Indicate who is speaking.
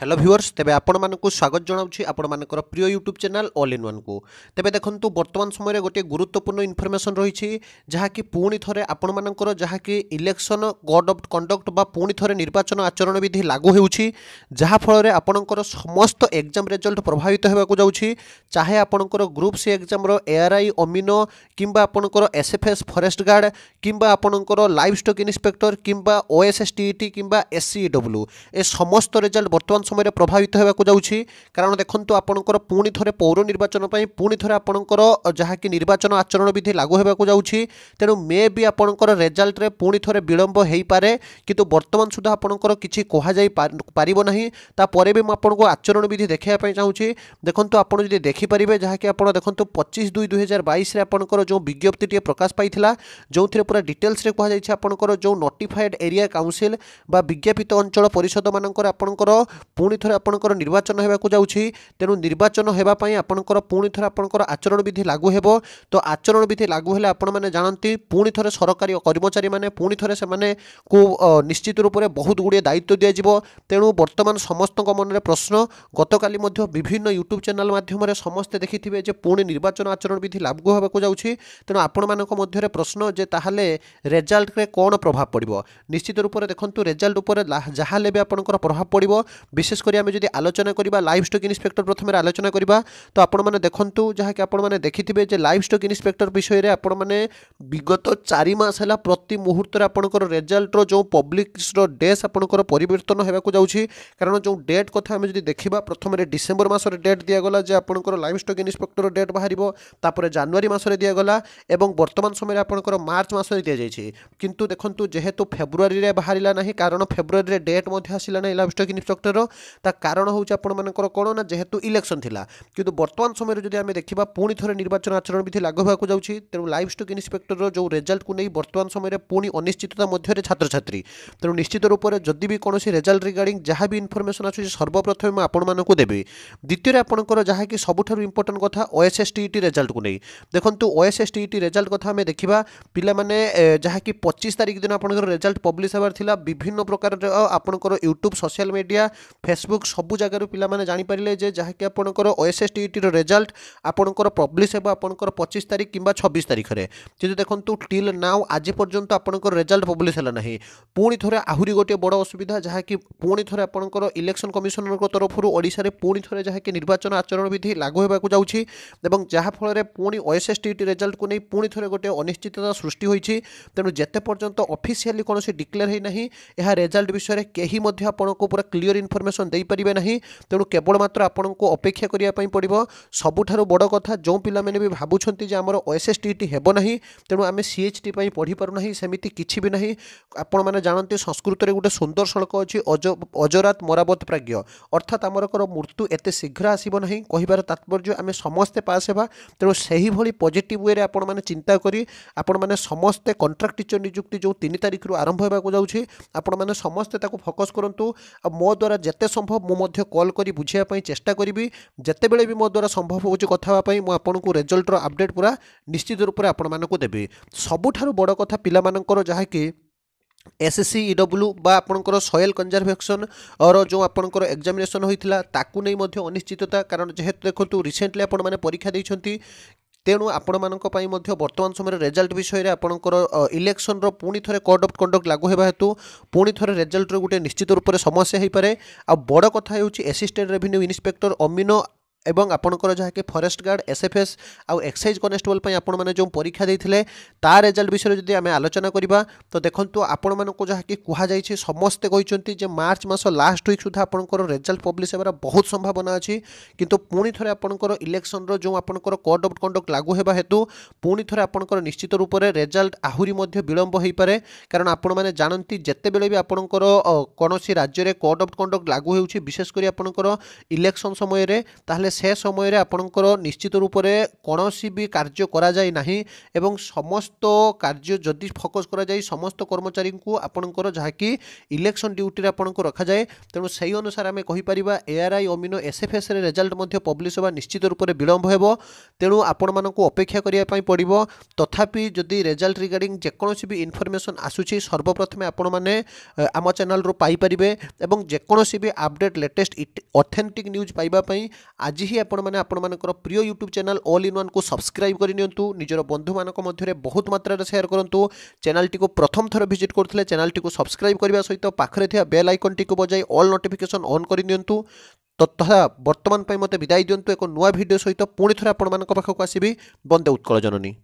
Speaker 1: hello viewers তেবে আপনার স্বাগত জনাওছি আপনার প্রিয় YouTube channel all in one কু তেবে দেখুন বর্তমান সময়ের গোটি গুরুত্বপূর্ণ ইনফরমেসন রয়েছে যাকি পুঁ থরে আপনার যাকি ইলেকশন গড অফ কন্ডক্ট বা পুঁ থরে নির্বাচন আচরণ বিধি লাগু হচ্ছে যাফলের আপনার সমস্ত এক্সাম রেজল্ট প্রভাবিত হওয়া যাচ্ছে চাহে আপনার গ্রুপ সি এক্সামর এআরআই অমিনো কিংবা আপনার এসএফএস ফরেস্ট গার্ড কিংবা আপনার লাইফ স্টক ইন্সপেক্টর কিংবা ওএসএসটিইটি কিংবা এসসিডব্লু এ সমস্ত রেজল্ট বর্তমান ସମୟରେ ପ୍ରଭାବିତ ହେବାକୁ ଯାଉଛି କାରଣ ଦେଖନ୍ତୁ ଆପଣଙ୍କର ପୁଣି ଥରେ ପୌର ନିର୍ବାଚନ ପାଇଁ ପୁଣି ଥରେ ଆପଣଙ୍କର ଯାହାକି ନିର୍ବାଚନ ଆଚରଣ ବିଧି ଲାଗୁ ହେବାକୁ ଯାଉଛି ତେଣୁ ମେ ବି ଆପଣଙ୍କର ରେଜଲ୍ଟରେ ପୁଣି ଥରେ ବିଳମ୍ବ ହୋଇପାରେ କିନ୍ତୁ ବର୍ତ୍ତମାନ ସୁଦ୍ଧା ଆପଣଙ୍କର କିଛି କୁହାଯାଇ ପାରିବ ନାହିଁ ତାପରେ ବି ମୁଁ ଆପଣଙ୍କୁ ଆଚରଣ ବିଧି ଦେଖାଇବା ପାଇଁ ଚାହୁଁଛି ଦେଖନ୍ତୁ ଆପଣ ଯଦି ଦେଖିପାରିବେ ଯାହାକି ଆପଣ ଦେଖନ୍ତୁ ପଚିଶ ଦୁଇ ଦୁଇହଜାର ବାଇଶରେ ଆପଣଙ୍କର ଯେଉଁ ବିଜ୍ଞପ୍ତିଟିଏ ପ୍ରକାଶ ପାଇଥିଲା ଯେଉଁଥିରେ ପୁରା ଡିଟେଲ୍ସରେ କୁହାଯାଇଛି ଆପଣଙ୍କର ଯେଉଁ ନୋଟିଫାଏଡ଼୍ ଏରିଆ କାଉନସିଲ୍ ବା ବିଜ୍ଞାପିତ ଅଞ୍ଚଳ ପରିଷଦମାନଙ୍କର ଆପଣଙ୍କର ପୁଣି ଥରେ ଆପଣଙ୍କର ନିର୍ବାଚନ ହେବାକୁ ଯାଉଛି ତେଣୁ ନିର୍ବାଚନ ହେବା ପାଇଁ ଆପଣଙ୍କର ପୁଣି ଥରେ ଆପଣଙ୍କର ଆଚରଣ ବିଧି ଲାଗୁ ହେବ ତ ଆଚରଣ ବିଧି ଲାଗୁ ହେଲେ ଆପଣମାନେ ଜାଣନ୍ତି ପୁଣି ଥରେ ସରକାରୀ କର୍ମଚାରୀମାନେ ପୁଣି ଥରେ ସେମାନଙ୍କୁ ନିଶ୍ଚିତ ରୂପରେ ବହୁତ ଗୁଡ଼ିଏ ଦାୟିତ୍ୱ ଦିଆଯିବ ତେଣୁ ବର୍ତ୍ତମାନ ସମସ୍ତଙ୍କ ମନରେ ପ୍ରଶ୍ନ ଗତକାଲି ମଧ୍ୟ ବିଭିନ୍ନ ୟୁଟ୍ୟୁବ୍ ଚ୍ୟାନେଲ୍ ମାଧ୍ୟମରେ ସମସ୍ତେ ଦେଖିଥିବେ ଯେ ପୁଣି ନିର୍ବାଚନ ଆଚରଣ ବିଧି ଲାଗୁ ହେବାକୁ ଯାଉଛି ତେଣୁ ଆପଣମାନଙ୍କ ମଧ୍ୟରେ ପ୍ରଶ୍ନ ଯେ ତାହେଲେ ରେଜଲ୍ଟରେ କ'ଣ ପ୍ରଭାବ ପଡ଼ିବ ନିଶ୍ଚିତ ରୂପରେ ଦେଖନ୍ତୁ ରେଜଲ୍ଟ ଉପରେ ଯାହା ହେଲେ ବି ଆପଣଙ୍କର ପ୍ରଭାବ ପଡ଼ିବ বিশেষ করে আমি যদি আলোচনা করা লাইভ স্টক ইন্সপেক্টর প্রথমে আলোচনা করা তো আপনার দেখুন যা আপনার দেখিবে যে লাইভ স্টক ইন্সপেক্টর বিষয়ে আপনার বিগত চারি মাস হল প্রতি মুহূর্তে আপনার রেজল্টর যে পব্লিকসর ডেস আপনার পরিবর্তন হওয়া যাচ্ছে কারণ যে ডেট কথা আমি যদি দেখা প্রথমে ডিসেম্বর মাসের ডেট দিয়েগলা যে আপনার লাইভ স্টক ইন্সপেক্টর ডেট বাহার তাপরে জানুয়ারি মাসে দিয়েগলা এবং বর্তমান সময় আপনার মার্চ মাসে দিয়েছে কিন্তু দেখুন যেহেতু ফেব্রুয়ারি বাহারা না কারণ ফেব্রুয়ারি ডেট আসা না লাইভ স্টক ইন্সপেক্টর ତା କାରଣ ହେଉଛି ଆପଣମାନଙ୍କର କ'ଣ ନା ଯେହେତୁ ଇଲେକ୍ସନ୍ ଥିଲା କିନ୍ତୁ ବର୍ତ୍ତମାନ ସମୟରେ ଯଦି ଆମେ ଦେଖିବା ପୁଣି ଥରେ ନିର୍ବାଚନ ଆଚରଣ ବିଧି ଲାଗୁ ହେବାକୁ ଯାଉଛି ତେଣୁ ଲାଇଫ୍ ଷ୍ଟକ୍ ଇନ୍ସପେକ୍ଟରର ଯେଉଁ ରେଜଲ୍ଟକୁ ନେଇ ବର୍ତ୍ତମାନ ସମୟରେ ପୁଣି ଅନିଶ୍ଚିତତା ମଧ୍ୟରେ ଛାତ୍ରଛାତ୍ରୀ ତେଣୁ ନିଶ୍ଚିତ ରୂପରେ ଯଦି ବି କୌଣସି ରେଜଲ୍ଟ ରିଗାର୍ଡ଼ିଂ ଯାହା ବି ଇନଫର୍ମେସନ୍ ଆସୁଛି ସର୍ବପ୍ରଥମେ ମୁଁ ଆପଣମାନଙ୍କୁ ଦେବି ଦ୍ୱିତୀୟରେ ଆପଣଙ୍କର ଯାହାକି ସବୁଠାରୁ ଇମ୍ପୋର୍ଟାଣ୍ଟ କଥା ଓଏସ୍ଏସ୍ଟିଇଟି ରେଜଲ୍ଟକୁ ନେଇ ଦେଖନ୍ତୁ ଓଏସ୍ଏସ୍ଟିଇଟି ରେଜଲ୍ଟ କଥା ଆମେ ଦେଖିବା ପିଲାମାନେ ଯାହାକି ପଚିଶ ତାରିଖ ଦିନ ଆପଣଙ୍କର ରେଜଲ୍ଟ ପବ୍ଲିଶ ହେବାର ଥିଲା ବିଭିନ୍ନ ପ୍ରକାରର ଆପଣଙ୍କର ୟୁଟ୍ୟୁବ୍ ସୋସିଆଲ୍ ମିଡ଼ିଆ ଫେସବୁକ୍ ସବୁ ଜାଗାରୁ ପିଲାମାନେ ଜାଣିପାରିଲେ ଯେ ଯାହାକି ଆପଣଙ୍କର ଓଏସ୍ଏସ୍ଟିଇଟିର ରେଜଲ୍ଟ ଆପଣଙ୍କର ପବ୍ଲିଶ୍ ହେବ ଆପଣଙ୍କର ପଚିଶ ତାରିଖ କିମ୍ବା ଛବିଶ ତାରିଖରେ କିନ୍ତୁ ଦେଖନ୍ତୁ ଟିଲ୍ ନାଉ ଆଜି ପର୍ଯ୍ୟନ୍ତ ଆପଣଙ୍କର ରେଜଲ୍ଟ ପବ୍ଲିଶ୍ ହେଲା ନାହିଁ ପୁଣି ଥରେ ଆହୁରି ଗୋଟିଏ ବଡ଼ ଅସୁବିଧା ଯାହାକି ପୁଣି ଥରେ ଆପଣଙ୍କର ଇଲେକ୍ସନ୍ କମିଶନରଙ୍କ ତରଫରୁ ଓଡ଼ିଶାରେ ପୁଣି ଥରେ ଯାହାକି ନିର୍ବାଚନ ଆଚରଣ ବିଧି ଲାଗୁ ହେବାକୁ ଯାଉଛି ଏବଂ ଯାହାଫଳରେ ପୁଣି ଓଏସ୍ଏସ୍ଟିଇଟି ରେଜଲ୍ଟକୁ ନେଇ ପୁଣି ଥରେ ଗୋଟିଏ ଅନିଶ୍ଚିତତା ସୃଷ୍ଟି ହୋଇଛି ତେଣୁ ଯେତେ ପର୍ଯ୍ୟନ୍ତ ଅଫିସିଆଲି କୌଣସି ଡିକ୍ଲେୟାର ହୋଇନାହିଁ ଏହା ରେଜଲ୍ଟ ବିଷୟରେ କେହି ମଧ୍ୟ ଆପଣଙ୍କୁ ପୁରା କ୍ଲିଅର ଇନଫର୍ମେସନ୍ ସଲ୍ୟୁସନ୍ ଦେଇପାରିବେ ନାହିଁ ତେଣୁ କେବଳମାତ୍ର ଆପଣଙ୍କୁ ଅପେକ୍ଷା କରିବା ପାଇଁ ପଡ଼ିବ ସବୁଠାରୁ ବଡ଼ କଥା ଯେଉଁ ପିଲାମାନେ ବି ଭାବୁଛନ୍ତି ଯେ ଆମର ଓଏସ୍ଏସ୍ଟିଇଟି ହେବ ନାହିଁ ତେଣୁ ଆମେ ସିଏଚ୍ଟି ପାଇଁ ପଢ଼ିପାରୁନାହିଁ ସେମିତି କିଛି ବି ନାହିଁ ଆପଣମାନେ ଜାଣନ୍ତି ସଂସ୍କୃତରେ ଗୋଟେ ସୁନ୍ଦର ଶ୍ଳୋକ ଅଛି ଅଜ ଅଜରାତ ମରାବତ ପ୍ରାଜ୍ଞ ଅର୍ଥାତ୍ ଆମରଙ୍କର ମୃତ୍ୟୁ ଏତେ ଶୀଘ୍ର ଆସିବ ନାହିଁ କହିବାର ତାତ୍ପର୍ଯ୍ୟ ଆମେ ସମସ୍ତେ ପାସ୍ ହେବା ତେଣୁ ସେହିଭଳି ପଜିଟିଭ୍ ୱେରେ ଆପଣମାନେ ଚିନ୍ତା କରି ଆପଣମାନେ ସମସ୍ତେ କଣ୍ଟ୍ରାକ୍ଟ ଟିଚର ନିଯୁକ୍ତି ଯେଉଁ ତିନି ତାରିଖରୁ ଆରମ୍ଭ ହେବାକୁ ଯାଉଛି ଆପଣମାନେ ସମସ୍ତେ ତାକୁ ଫୋକସ୍ କରନ୍ତୁ ଆଉ ମୋ ଦ୍ୱାରା ଯେତେ ଯେତେ ସମ୍ଭବ ମୁଁ ମଧ୍ୟ କଲ୍ କରି ବୁଝିବା ପାଇଁ ଚେଷ୍ଟା କରିବି ଯେତେବେଳେ ବି ମୋ ଦ୍ୱାରା ସମ୍ଭବ ହେଉଛି କଥା ହେବା ପାଇଁ ମୁଁ ଆପଣଙ୍କୁ ରେଜଲ୍ଟର ଅପଡ଼େଟ୍ ପୁରା ନିଶ୍ଚିତ ରୂପରେ ଆପଣମାନଙ୍କୁ ଦେବି ସବୁଠାରୁ ବଡ଼ କଥା ପିଲାମାନଙ୍କର ଯାହାକି এসএসসি ইডব্লু বা আপনার সয়েল কনজারভেসন অর যে আপনার এক্সামিনেসন হয়েছিল তাকে নিয়ে অনিশ্চিততা কারণ যেহেতু দেখুন রিসেন্টলি আপনার পরীক্ষা দিয়েছেন ତେଣୁ ଆପଣମାନଙ୍କ ପାଇଁ ମଧ୍ୟ ବର୍ତ୍ତମାନ ସମୟରେ ରେଜଲ୍ଟ ବିଷୟରେ ଆପଣଙ୍କର ଇଲେକ୍ସନର ପୁଣି ଥରେ କୋଡ୍ ଅଫ୍ କଣ୍ଡକ୍ଟ ଲାଗୁ ହେବା ହେତୁ ପୁଣି ଥରେ ରେଜଲ୍ଟର ଗୋଟିଏ ନିଶ୍ଚିତ ରୂପରେ ସମସ୍ୟା ହୋଇପାରେ ଆଉ ବଡ଼ କଥା ହେଉଛି ଏସିଷ୍ଟାଣ୍ଟ ରେଭିନ୍ୟୁ ଇନ୍ସପେକ୍ଟର ଅମିନ এবং আপনার যাকে forest guard SFS excise constable আপন মানে যে পরীক্ষা দিয়ে তা রেজল্ট বিষয়ে যদি আমি আলোচনা করা তো দেখুন আপন মানুষ যাকে কুহযাই সমস্তে কিন্তু যে মার্চ মাস লাস্ট উইক সুদ্ধা আপনার রেজল্ট পব্লিশ হবার বহুত সম্ভাবনা আছে কিন্তু পুঁ থে আপনার ইলেকশনর যে আপনার কোড অফ কন্ডক্ট লাগু হওয়া হেতু পুঁ থে আপনার নিশ্চিত রূপে রেজল্ট আহরি বিলম্ব হয়ে পড়ে কারণ আপন মানে জাঁতি যেতবে বি আপনার কোণী রাজ্যের কোড অফ কন্ডক্ট লাগু হচ্ছে বিশেষ করে আপনার ইলেকশন সময়ের তাহলে সে সময়ের আপনার নিশ্চিত রূপে কোণী বি কার্য করা যাই না এবং সমস্ত কার্য যদি ফোকস করা যাই সমস্ত কর্মচারী আপনার যা কি ইলেকশন ডিউটি আপনার রখা যায় তেমন সেই অনুসারে আমি কহিপারা এআরআই অমিনো এসএফএসরে রেজল্ট মধ্যে পব্লিশ হওয়া নিশ্চিত রূপে বিলম্ব হব তেণু আপনার অপেক্ষা করা পড়ব তথাপি যদি রেজল্ট রিগার্ডিং যেকোন বি ইনফরমেসন আসুচি সর্বপ্রথমে আপনার আম চ্যানেল পাইপারে এবং যেকোন বি আপডেট লেটেস্ট অথেন্টিক নিউজ পাইবা আজ ଆଜି ହିଁ ଆପଣମାନେ ଆପଣମାନଙ୍କର ପ୍ରିୟ ୟୁଟ୍ୟୁବ୍ ଚ୍ୟାନେଲ୍ ଅଲ୍ ଇନ୍ ୱାନ୍କୁ ସବସ୍କ୍ରାଇବ୍ କରିନିଅନ୍ତୁ ନିଜର ବନ୍ଧୁମାନଙ୍କ ମଧ୍ୟରେ ବହୁତ ମାତ୍ରାରେ ସେୟାର କରନ୍ତୁ ଚ୍ୟାନେଲ୍ଟିକୁ ପ୍ରଥମ ଥର ଭିଜିଟ୍ କରୁଥିଲେ ଚ୍ୟାନେଲ୍ଟିକୁ ସବସ୍କ୍ରାଇବ୍ କରିବା ସହିତ ପାଖରେ ଥିବା ବେଲ୍ ଆଇକନ୍ଟିକୁ ବଜାଇ ଅଲ୍ ନୋଟିଫିକେସନ୍ ଅନ୍ କରିନିଅନ୍ତୁ ତଥା ବର୍ତ୍ତମାନ ପାଇଁ ମୋତେ ବିଦାୟ ଦିଅନ୍ତୁ ଏକ ନୂଆ ଭିଡ଼ିଓ ସହିତ ପୁଣି ଥରେ ଆପଣମାନଙ୍କ ପାଖକୁ ଆସିବି ବନ୍ଦେ ଉତ୍କଳ ଜନନୀ